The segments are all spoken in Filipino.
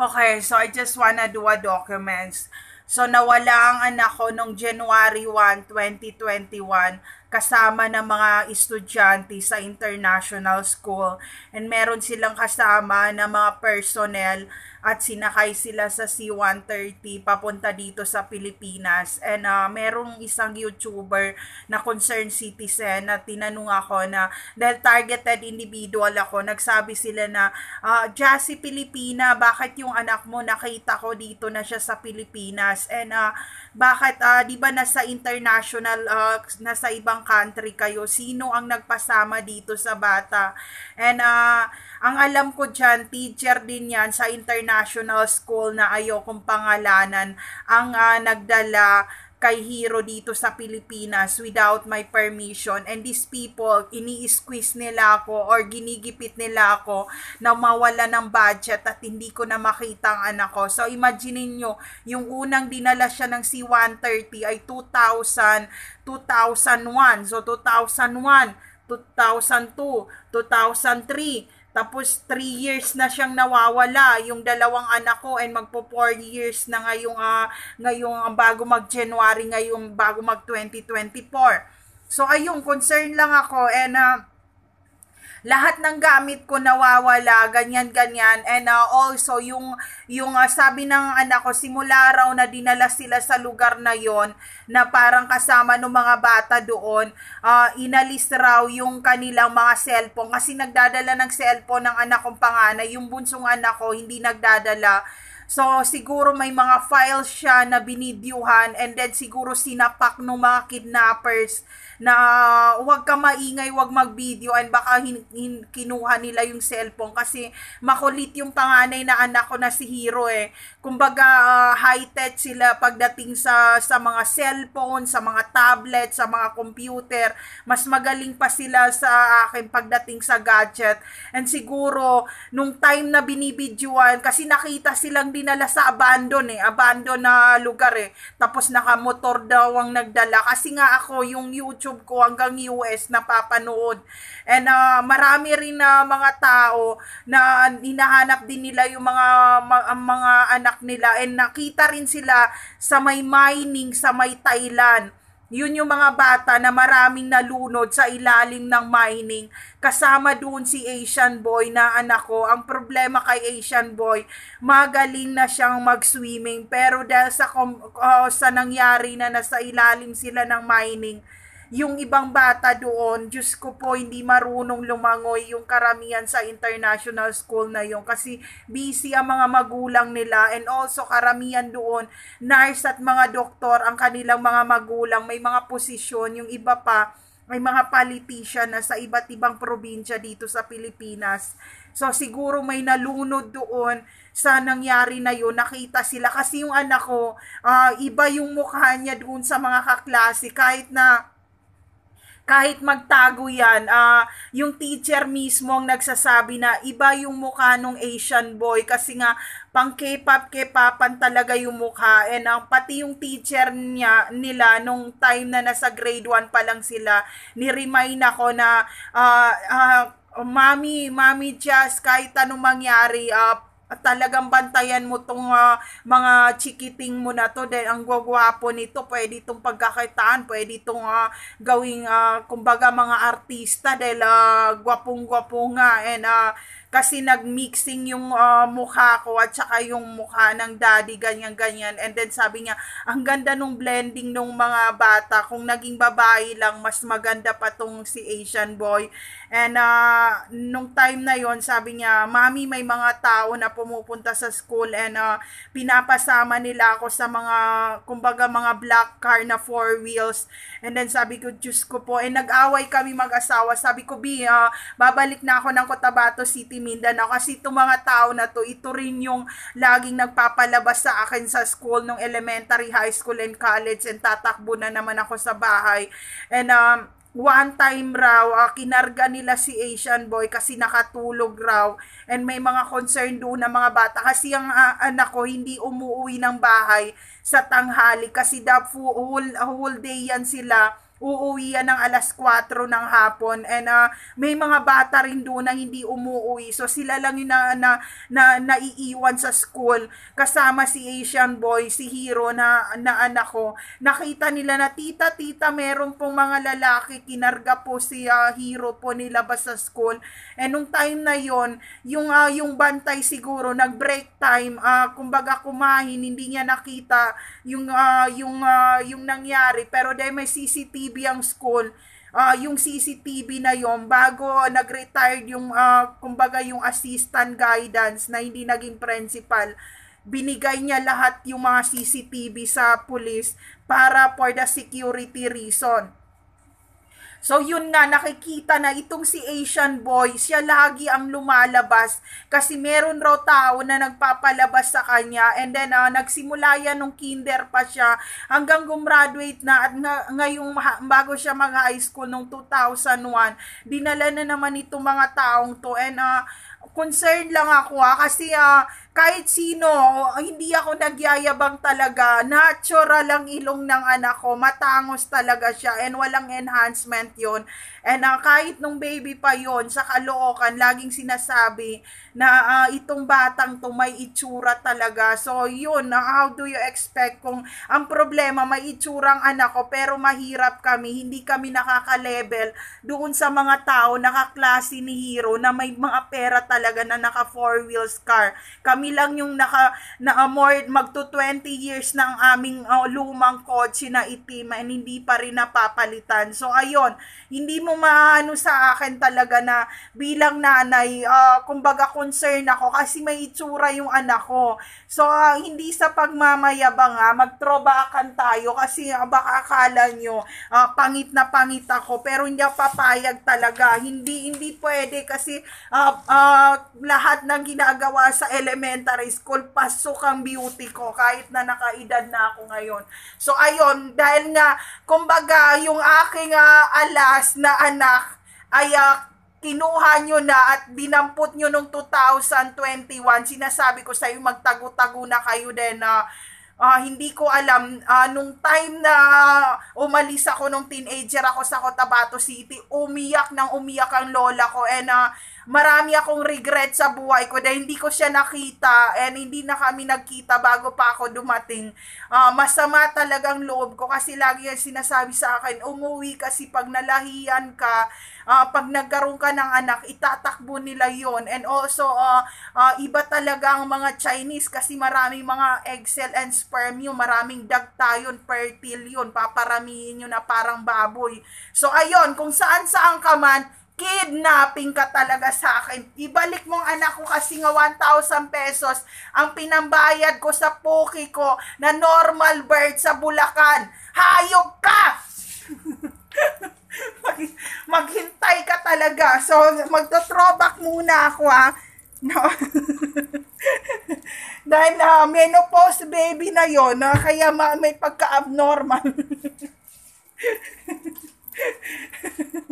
Okay, so I just wanna do a documents. So nawala ang anak ko nung January 1, 2021 kasama ng mga estudyante sa international school and meron silang kasama ng mga personnel at sinakay sila sa C-130 papunta dito sa Pilipinas and uh, merong isang YouTuber na concerned citizen na tinanong ako na dahil targeted individual ako nagsabi sila na uh, ah, Jassy Pilipina bakit yung anak mo nakita ko dito na siya sa Pilipinas and uh, bakit uh, di ba nasa international uh, nasa ibang ibang country kayo, sino ang nagpasama dito sa bata. And uh, ang alam ko dyan, teacher din yan sa international school na ayokong pangalanan, ang uh, nagdala kay Hero dito sa Pilipinas without my permission and these people ini-squeeze nila ako or ginigipit nila ako na mawala ng budget at hindi ko na makita ang anak ko. So imagine niyo yung unang dinala siya ng C130 ay 2000 2001. So 2001, 2002, 2003 tapos, 3 years na siyang nawawala. Yung dalawang anak ko and magpo 4 years na ngayong, uh, ngayong bago mag-January, ngayong bago mag-2024. So, ayun, concern lang ako and uh, lahat ng gamit ko nawawala, ganyan ganyan. And uh, also yung yung uh, sabi ng anak ko simula raw na dinala sila sa lugar na yon na parang kasama ng mga bata doon, uh, inalis raw yung kanilang mga cellphone kasi nagdadala ng cellphone ng anak kong panganay, yung bunsong anak ko hindi nagdadala So, siguro may mga files siya na binidyuhan and then siguro sinapak ng mga kidnappers na ah, huwag ka maingay, huwag mag-video and baka hin- hin- kinuha nila yung cellphone kasi makulit yung panganay na anak ko na si Hero eh. Kumbaga uh, high-tech sila pagdating sa sa mga cellphone, sa mga tablet, sa mga computer. Mas magaling pa sila sa akin pagdating sa gadget. And siguro nung time na binibidyoan kasi nakita silang dinala sa abandon eh, abandon na lugar eh. Tapos nakamotor daw ang nagdala kasi nga ako yung YouTube ko hanggang US napapanood. And uh, marami rin na uh, mga tao na hinahanap din nila yung mga ma- mga anak nila and nakita rin sila sa may mining sa may Thailand yun yung mga bata na maraming nalunod sa ilalim ng mining. Kasama doon si Asian Boy na anak ko. Ang problema kay Asian Boy, magaling na siyang mag-swimming. Pero dahil sa, uh, sa nangyari na nasa ilalim sila ng mining, yung ibang bata doon, Diyos ko po, hindi marunong lumangoy yung karamihan sa international school na yon kasi busy ang mga magulang nila and also karamihan doon, nurse at mga doktor ang kanilang mga magulang, may mga posisyon, yung iba pa, may mga politician na sa iba't ibang probinsya dito sa Pilipinas. So siguro may nalunod doon sa nangyari na yun, nakita sila. Kasi yung anak ko, uh, iba yung mukha niya doon sa mga kaklase. Kahit na kahit magtago yan, uh, yung teacher mismo ang nagsasabi na iba yung mukha nung Asian boy kasi nga pang K-pop, K-popan talaga yung mukha. And ang uh, pati yung teacher niya, nila nung time na nasa grade 1 pa lang sila, ni-remind ako na uh, uh, Mami, Mami Jazz, kahit anong mangyari, uh, at talagang bantayan mo tong uh, mga chikiting mo na to dahil ang gwagwapo nito, pwede itong pagkakitaan, pwede itong uh, ah, gawing uh, kumbaga mga artista dahil uh, gwapong-gwapo nga and uh, kasi nagmixing yung uh, mukha ko at saka yung mukha ng daddy ganyan ganyan and then sabi niya ang ganda nung blending nung mga bata kung naging babae lang mas maganda pa tong si Asian boy and uh, nung time na yon sabi niya mami may mga tao na pumupunta sa school and uh, pinapasama nila ako sa mga kumbaga mga black car na four wheels and then sabi ko Diyos ko po and nag-away kami mag-asawa sabi ko B uh, babalik na ako ng Cotabato City Mindanao kasi itong mga tao na to, ito rin yung laging nagpapalabas sa akin sa school nung elementary, high school, and college and tatakbo na naman ako sa bahay. And um, one time raw, uh, kinarga nila si Asian boy kasi nakatulog raw. And may mga concern doon ng mga bata kasi ang uh, anak ko hindi umuwi ng bahay sa tanghali kasi the whole, whole day yan sila uuwi yan ng alas 4 ng hapon and uh, may mga bata rin doon na hindi umuwi so sila lang yung na, na, na naiiwan sa school kasama si Asian boy si Hero na, na anak ko nakita nila na tita tita meron pong mga lalaki kinarga po si uh, Hero po nilabas sa school and nung time na yon yung uh, yung bantay siguro nag break time uh, kumbaga kumain hindi niya nakita yung uh, yung uh, yung nangyari pero dahil may CCTV CCTV ang school. Uh, yung CCTV na yon bago nag-retired yung, uh, kumbaga yung assistant guidance na hindi naging principal, binigay niya lahat yung mga CCTV sa police para for the security reason So yun na, nakikita na itong si Asian boy, siya lagi ang lumalabas kasi meron raw tao na nagpapalabas sa kanya and then uh, nagsimula yan nung kinder pa siya hanggang gumraduate na at ngayong bago siya mag high school nung 2001, dinala na naman itong mga taong to and uh, concern lang ako ah, kasi ah, kahit sino, hindi ako nagyayabang talaga. Natural lang ilong ng anak ko. Matangos talaga siya and walang enhancement yon And uh, kahit nung baby pa yon sa kalookan, laging sinasabi na uh, itong batang to may itsura talaga. So yun, uh, how do you expect kung ang problema may itsurang anak ko pero mahirap kami, hindi kami nakaka-level doon sa mga tao nakaklase ni Hero na may mga pera talaga na naka four wheels car. Kami lang yung naka, na more magto 20 years na ang aming uh, lumang kotse na itim and hindi pa rin napapalitan. So ayun, hindi mo maano sa akin talaga na bilang nanay, uh, kumbaga concern ako kasi may itsura yung anak ko. So uh, hindi sa pagmamayabang ha, ah, magtrobakan tayo kasi uh, baka akala nyo uh, pangit na pangit ako pero hindi papayag talaga. Hindi hindi pwede kasi uh, uh, uh, lahat ng ginagawa sa elementary school, pasok ang beauty ko kahit na nakaedad na ako ngayon. So ayon dahil nga, kumbaga, yung aking uh, alas na anak ay uh, kinuha nyo na at dinampot nyo nung 2021, sinasabi ko sa iyo, magtago-tago na kayo din na uh, uh, hindi ko alam, uh, nung time na umalis ako nung teenager ako sa Cotabato City, umiyak ng umiyak ang lola ko and uh, marami akong regret sa buhay ko dahil hindi ko siya nakita and hindi na kami nagkita bago pa ako dumating. Uh, masama talagang loob ko kasi lagi yan sinasabi sa akin, umuwi kasi pag nalahiyan ka, uh, pag nagkaroon ka ng anak, itatakbo nila yon And also, uh, uh, iba talaga ang mga Chinese kasi maraming mga egg cell and sperm yun, maraming dagta yun, fertile yun, paparamihin yun na parang baboy. So, ayun, kung saan-saan ka man, kidnapping ka talaga sa akin. Ibalik mong anak ko kasi nga 1,000 pesos ang pinambayad ko sa poki ko na normal bird sa Bulacan. Hayop ka! Mag, maghintay ka talaga. So, magto-throwback muna ako ha. No? Dahil uh, menopause baby na yon na uh, kaya ma- may pagka-abnormal.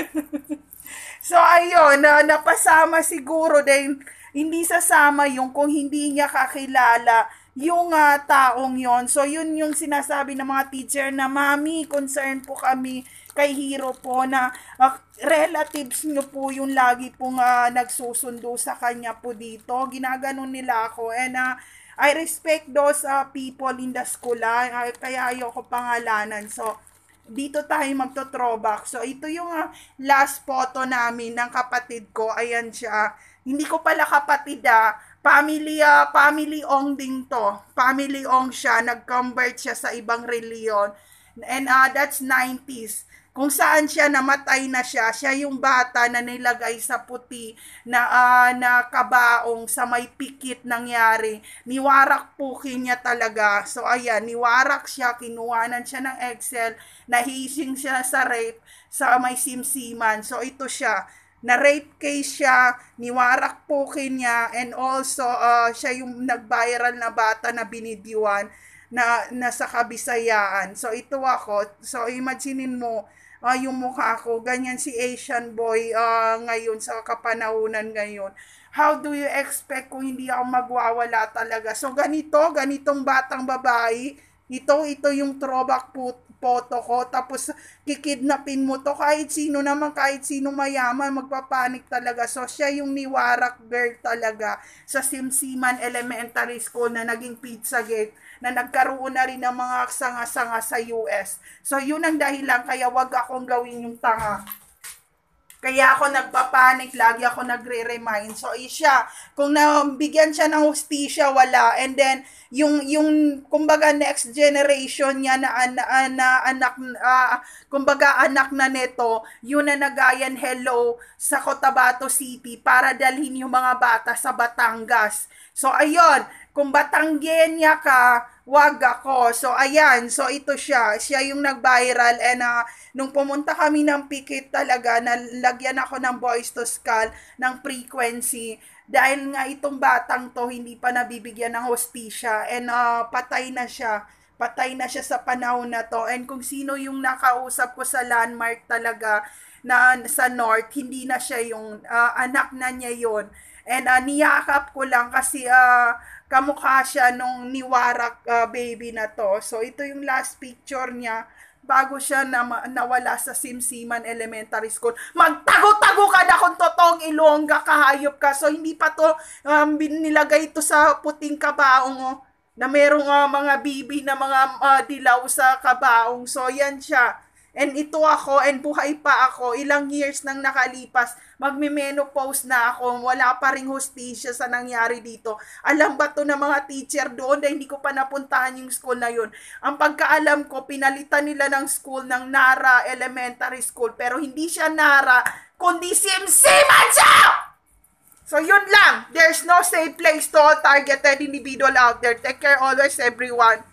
so, ayun, na, napasama siguro din, hindi sasama yung kung hindi niya kakilala yung uh, taong yon. So, yun yung sinasabi ng mga teacher na, Mami, concern po kami kay Hero po na uh, relatives nyo po yung lagi pong uh, nagsusundo sa kanya po dito. Ginaganon nila ako. And uh, I respect those uh, people in the school. Uh, kaya ayoko pangalanan. So, dito tayo magto-throwback. So, ito yung uh, last photo namin ng kapatid ko. Ayan siya. Hindi ko pala kapatid ah. Family, uh, family ong ding to. Family ong siya. Nag-convert siya sa ibang reliyon. And uh, that's 90s kung saan siya namatay na siya, siya yung bata na nilagay sa puti na, uh, na kabaong sa may pikit nangyari. Niwarak po kinya talaga. So ayan, niwarak siya, kinuwanan siya ng Excel, nahising siya sa rape sa may simsiman. So ito siya, na rape case siya, niwarak po kinya and also uh, siya yung nag-viral na bata na binidiwan na nasa kabisayaan. So ito ako. So imaginein mo uh, yung mukha ko, ganyan si Asian boy uh, ngayon sa kapanahunan ngayon. How do you expect kung hindi ako magwawala talaga? So ganito, ganitong batang babae, ito, ito yung throwback po, photo ko, tapos kikidnapin mo to, kahit sino naman, kahit sino mayaman, magpapanik talaga. So, siya yung niwarak girl talaga sa Simsiman Elementary School na naging pizza gate na nagkaroon na rin ng mga sanga-sanga sa US. So, yun ang dahilan, kaya wag akong gawin yung tanga. Kaya ako nagpapanik, lagi ako nagre-remind. So, eh, siya, kung nabigyan siya ng hostisya, wala. And then, yung, yung kumbaga, next generation niya na, na, na anak, uh, kumbaga, anak na neto, yun na nagayan hello sa Cotabato City para dalhin yung mga bata sa Batangas. So, ayun, kung Batanggenya ka, wag ako. So, ayan. So, ito siya. Siya yung nag-viral. And uh, nung pumunta kami ng pikit talaga, nalagyan ako ng voice to skull, ng frequency. Dahil nga itong batang to, hindi pa nabibigyan ng hospisya. And uh, patay na siya. Patay na siya sa panahon na to. And kung sino yung nakausap ko sa landmark talaga na sa north, hindi na siya yung uh, anak na niya yon And uh, niyakap ko lang kasi uh, kamukha siya nung niwarak uh, ah, baby na to. So ito yung last picture niya bago siya na, nawala sa Simsiman Elementary School. Magtago-tago ka na kung totoong ilongga ka, hayop ka. So, hindi pa to um, nilagay ito sa puting kabaong oh, na merong uh, mga bibi na mga uh, dilaw sa kabaong. So, yan siya. And ito ako, and buhay pa ako, ilang years nang nakalipas, magme-menopause na ako, wala pa ring hostisya sa nangyari dito. Alam ba to ng mga teacher doon na hindi ko pa napuntahan yung school na yun? Ang pagkaalam ko, pinalitan nila ng school ng Nara Elementary School, pero hindi siya Nara, kundi SimSim at So, yun lang. There's no safe place to all targeted individual out there. Take care always, everyone.